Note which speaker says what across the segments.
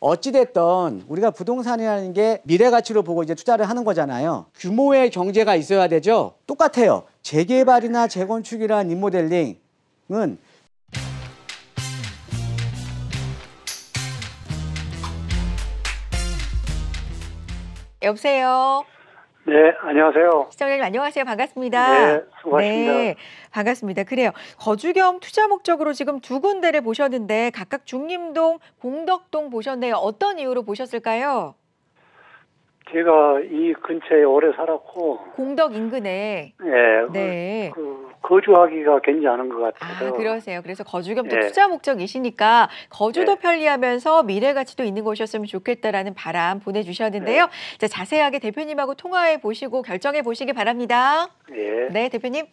Speaker 1: 어찌됐던 우리가 부동산이라는 게 미래 가치로 보고 이제 투자를 하는 거잖아요. 규모의 경제가 있어야 되죠. 똑같아요. 재개발이나 재건축이나 리모델링은 여보세요. 네, 안녕하세요. 시청자님 안녕하세요. 반갑습니다. 네, 수고하십니다. 네, 반갑습니다. 그래요. 거주 겸 투자 목적으로 지금 두 군데를 보셨는데 각각 중림동, 공덕동 보셨네요. 어떤 이유로 보셨을까요? 제가 이 근처에 오래 살았고 공덕 인근에 예, 네. 그, 거주하기가 괜찮은 것 아, 같아서. 아, 그러세요. 그래서 거주겸도 네. 투자 목적이시니까 거주도 네. 편리하면서 미래 가치도 있는 곳이었으면 좋겠다라는 바람 보내주셨는데요. 네. 자, 자세하게 대표님하고 통화해 보시고 결정해 보시기 바랍니다. 네. 네, 대표님.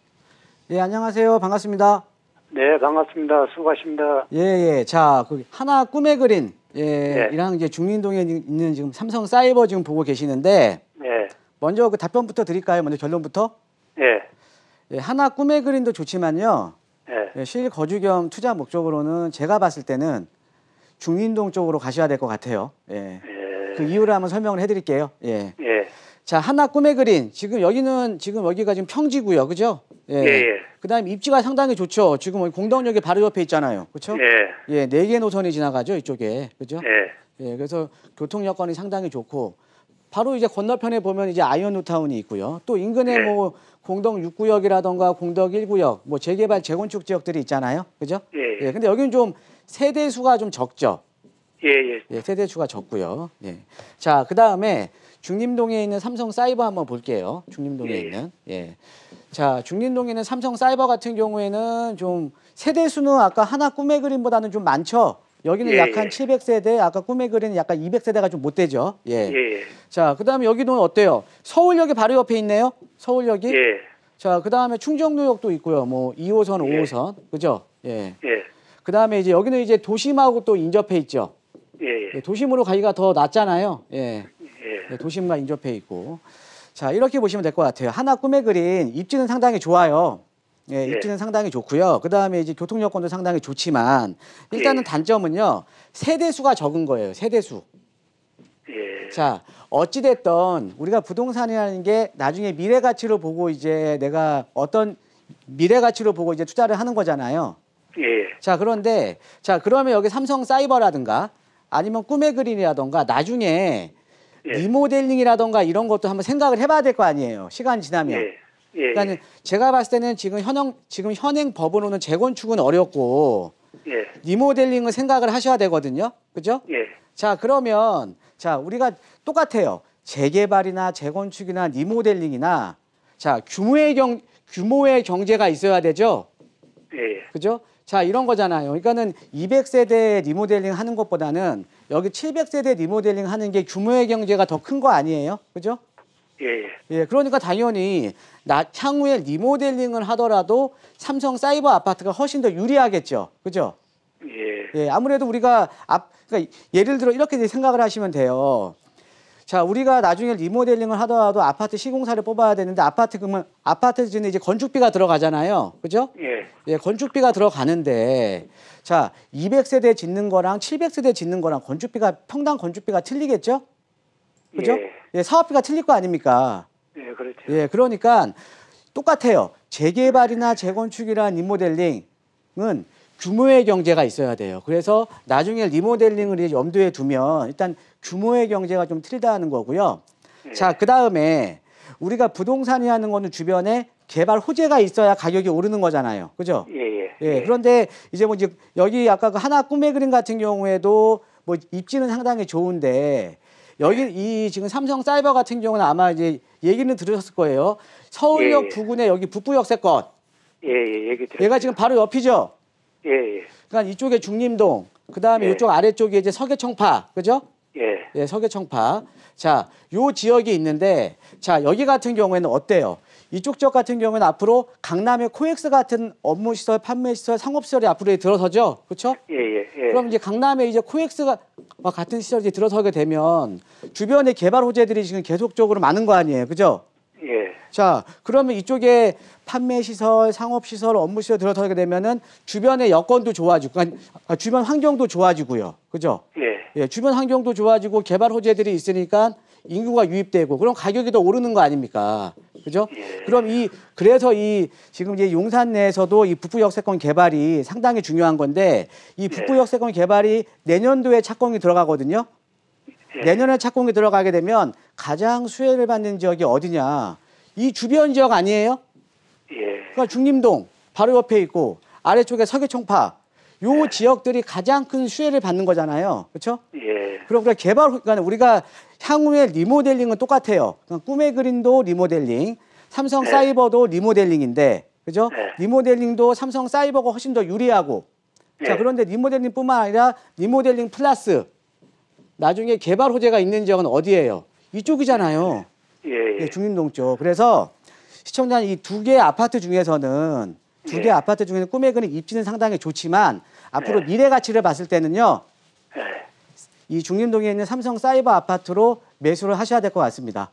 Speaker 1: 네, 안녕하세요. 반갑습니다. 네, 반갑습니다. 수고하십니다. 예, 예. 자, 그 하나 꿈에 그린 예, 이랑 네. 이제 중림동에 있는 지금 삼성 사이버 지금 보고 계시는데 네. 먼저 그 답변부터 드릴까요? 먼저 결론부터? 예. 예, 하나 꿈의 그림도 좋지만요. 네. 예. 실거주 겸 투자 목적으로는 제가 봤을 때는 중인동 쪽으로 가셔야 될 것 같아요. 예. 예. 그 이유를 한번 설명을 해드릴게요. 예. 예. 자, 하나 꿈의 그림 지금 여기는, 지금 여기가 지금 평지고요 그죠? 예. 예. 예. 그 다음에 입지가 상당히 좋죠. 지금 공덕역이 바로 옆에 있잖아요. 그죠? 예. 예. 네 개 노선이 지나가죠. 이쪽에. 그죠? 예. 예. 그래서 교통 여건이 상당히 좋고, 바로 이제 건너편에 보면 이제 아이언 뉴타운이 있고요. 또 인근에 네. 뭐 공동 6구역이라던가 공덕 1구역, 뭐 재개발 재건축 지역들이 있잖아요. 그죠? 예, 예. 예. 근데 여기는 좀 세대 수가 좀 적죠. 예, 예. 예 세대 수가 적고요. 예. 자, 그다음에 중림동에 있는 삼성 사이버 한번 볼게요. 중림동에 예. 예. 있는. 예. 자, 중림동에 있는 삼성 사이버 같은 경우에는 좀 세대 수는 아까 하나 꿈의 그림보다는 좀 많죠. 여기는 예, 약한 예. 700세대, 아까 꿈에 그린 약간 200세대가 좀 못 되죠. 예. 예. 자, 그다음에 여기도 어때요? 서울역이 바로 옆에 있네요. 서울역이. 예. 자, 그다음에 충정로역도 있고요. 뭐 2호선, 5호선. 예. 그죠? 예. 예. 그다음에 이제 여기는 이제 도심하고 또 인접해 있죠. 예. 예 도심으로 가기가 더 낫잖아요. 예. 예. 예. 도심과 인접해 있고. 자, 이렇게 보시면 될 것 같아요. 하나 꿈에 그린 입지는 상당히 좋아요. 예, 예, 입지는 상당히 좋고요. 그 다음에 이제 교통 여건도 상당히 좋지만 일단은 예. 단점은요 세대 수가 적은 거예요. 세대 수. 예. 자 어찌 됐던 우리가 부동산이라는 게 나중에 미래 가치로 보고 이제 내가 어떤 미래 가치로 보고 이제 투자를 하는 거잖아요. 예. 자 그런데 자 그러면 여기 삼성 사이버라든가 아니면 꿈의 그린이라든가 나중에 예. 리모델링이라든가 이런 것도 한번 생각을 해봐야 될 거 아니에요. 시간 지나면. 예. 예, 예. 그러니까 는 제가 봤을 때는 지금 현행 지금 현행 법으로는 재건축은 어렵고 예. 리모델링을 생각을 하셔야 되거든요. 그죠? 예. 자, 그러면 자, 우리가 똑같아요. 재개발이나 재건축이나 리모델링이나 자, 규모의 경 규모의 경제가 있어야 되죠. 예. 그죠? 자, 이런 거잖아요. 그러니까는 200세대 리모델링 하는 것보다는 여기 700세대 리모델링 하는 게 규모의 경제가 더 큰 거 아니에요? 그죠? 예, 예. 예, 그러니까 당연히 나, 향후에 리모델링을 하더라도 삼성 사이버 아파트가 훨씬 더 유리하겠죠. 그죠? 예. 예, 아무래도 우리가 앞, 그러니까 예를 들어 이렇게 생각을 하시면 돼요. 자, 우리가 나중에 리모델링을 하더라도 아파트 시공사를 뽑아야 되는데 아파트 그러면 아파트 지는 이제 건축비가 들어가잖아요. 그죠? 예. 예, 건축비가 들어가는데 자, 200세대 짓는 거랑 700세대 짓는 거랑 건축비가 평당 건축비가 틀리겠죠? 그죠? 예. 예, 사업비가 틀릴 거 아닙니까? 예, 그렇죠. 예, 그러니까 똑같아요. 재개발이나 재건축이란 리모델링은 규모의 경제가 있어야 돼요. 그래서 나중에 리모델링을 염두에 두면 일단 규모의 경제가 좀 틀리다는 거고요. 예. 자, 그 다음에 우리가 부동산이 하는 거는 주변에 개발 호재가 있어야 가격이 오르는 거잖아요. 그죠? 예, 예, 예. 예, 그런데 이제 뭐 이제 여기 아까 그 하나 꿈의 그림 같은 경우에도 뭐 입지는 상당히 좋은데 여기 이 지금 삼성 사이버 같은 경우는 아마 이제 얘기는 들으셨을 거예요. 서울역 예. 예. 부근에 여기 북부역세권. 예, 예, 얘기 들 얘가 지금 바로 옆이죠. 예, 예. 그러니까 이쪽에 중림동, 그다음에 예. 이쪽 아래쪽에 이제 서계청파. 그죠? 예. 예, 서계청파. 자, 요 지역이 있는데 자, 여기 같은 경우에는 어때요? 이쪽 지역 같은 경우는 앞으로 강남의 코엑스 같은 업무 시설, 판매 시설, 상업 시설이 앞으로 들어서죠. 그렇죠? 예, 예, 예. 그럼 이제 강남에 이제 코엑스가 같은 시절 이 들어서게 되면 주변의 개발 호재들이 지금 계속적으로 많은 거 아니에요, 그죠? 예. 자, 그러면 이쪽에 판매 시설, 상업 시설, 업무 시설 들어서게 되면은 주변의 여건도 좋아지고, 그러니까 주변 환경도 좋아지고요, 그죠? 예. 예. 주변 환경도 좋아지고 개발 호재들이 있으니까 인구가 유입되고, 그럼 가격이 더 오르는 거 아닙니까? 그죠? 예. 그럼 이 그래서 이 지금 이제 용산 내에서도 이 북부 역세권 개발이 상당히 중요한 건데 이 북부 예. 역세권 개발이 내년도에 착공이 들어가거든요. 예. 내년에 착공이 들어가게 되면 가장 수혜를 받는 지역이 어디냐? 이 주변 지역 아니에요? 그러니까 중림동 바로 옆에 있고 아래쪽에 서계총파 요 지역들이 가장 큰 수혜를 받는 거잖아요. 그렇죠? 그리고 우리가 개발, 그러니까 우리가 향후에 리모델링은 똑같아요. 그러니까 꿈의 그린도 리모델링, 삼성 네. 사이버도 리모델링인데, 그죠? 네. 리모델링도 삼성 사이버가 훨씬 더 유리하고. 자, 네. 그런데 리모델링뿐만 아니라 리모델링 플러스 나중에 개발 호재가 있는 지역은 어디예요? 이쪽이잖아요. 예, 예. 예 중림동 쪽. 그래서 시청자 는이 두 개 아파트 중에서는 두개 예. 아파트 중에는 꿈의 그는 입지는 상당히 좋지만 앞으로 미래 가치를 봤을 때는요 이 중림동에 있는 삼성 사이버 아파트로 매수를 하셔야 될 것 같습니다.